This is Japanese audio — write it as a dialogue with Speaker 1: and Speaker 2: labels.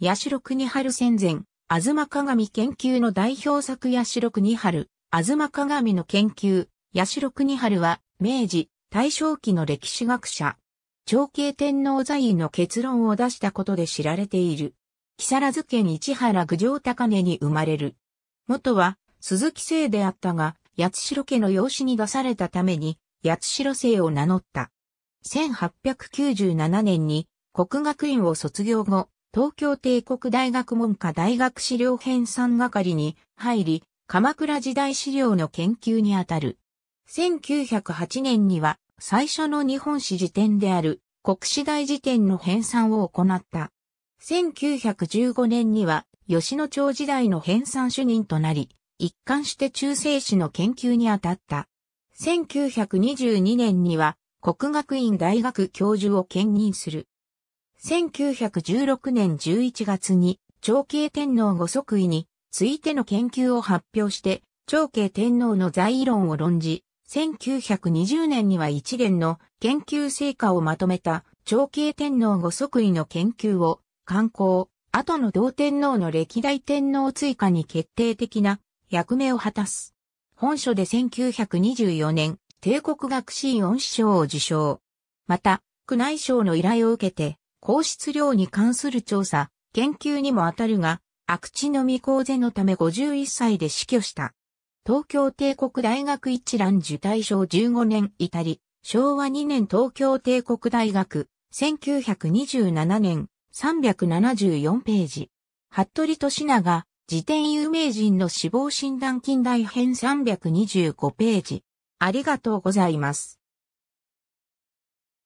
Speaker 1: 八
Speaker 2: 代国春戦前、ま鏡研究の代表作八代国春、ま鏡の研究、八代国春は、明治、大正期の歴史学者。長慶天皇在位の結論を出したことで知られている。木更津県市原郡上高根に生まれる。元は、鈴木姓であったが、八代家の養子に出されたために、八代姓を名乗った。1897年に、国学院を卒業後、東京帝国大学文科大学資料編纂係に入り、鎌倉時代資料の研究にあたる。1908年には最初の日本史辞典である国史大辞典の編纂を行った。1915年には吉野町時代の編纂主任となり、一貫して中世史の研究にあたった。1922年には国学院大学教授を兼任する。1916年11月に、長慶天皇ご即位についての研究を発表して、長慶天皇の在位論を論じ、1920年には一連の研究成果をまとめた長慶天皇ご即位の研究を、刊行、後の同天皇の歴代天皇追加に決定的な役目を果たす。本書で1924年、帝国学士院恩師賞を受賞。また、宮内省の依頼を受けて、皇室量に関する調査、研究にも当たるが、悪地の未公然のため51歳で死去した。東京帝国大学一覧受大賞15年至り、昭和2年東京帝国大学、1927年、374ページ。服部利長、辞典有名人の死亡診断近代編325ページ。ありがとうございます。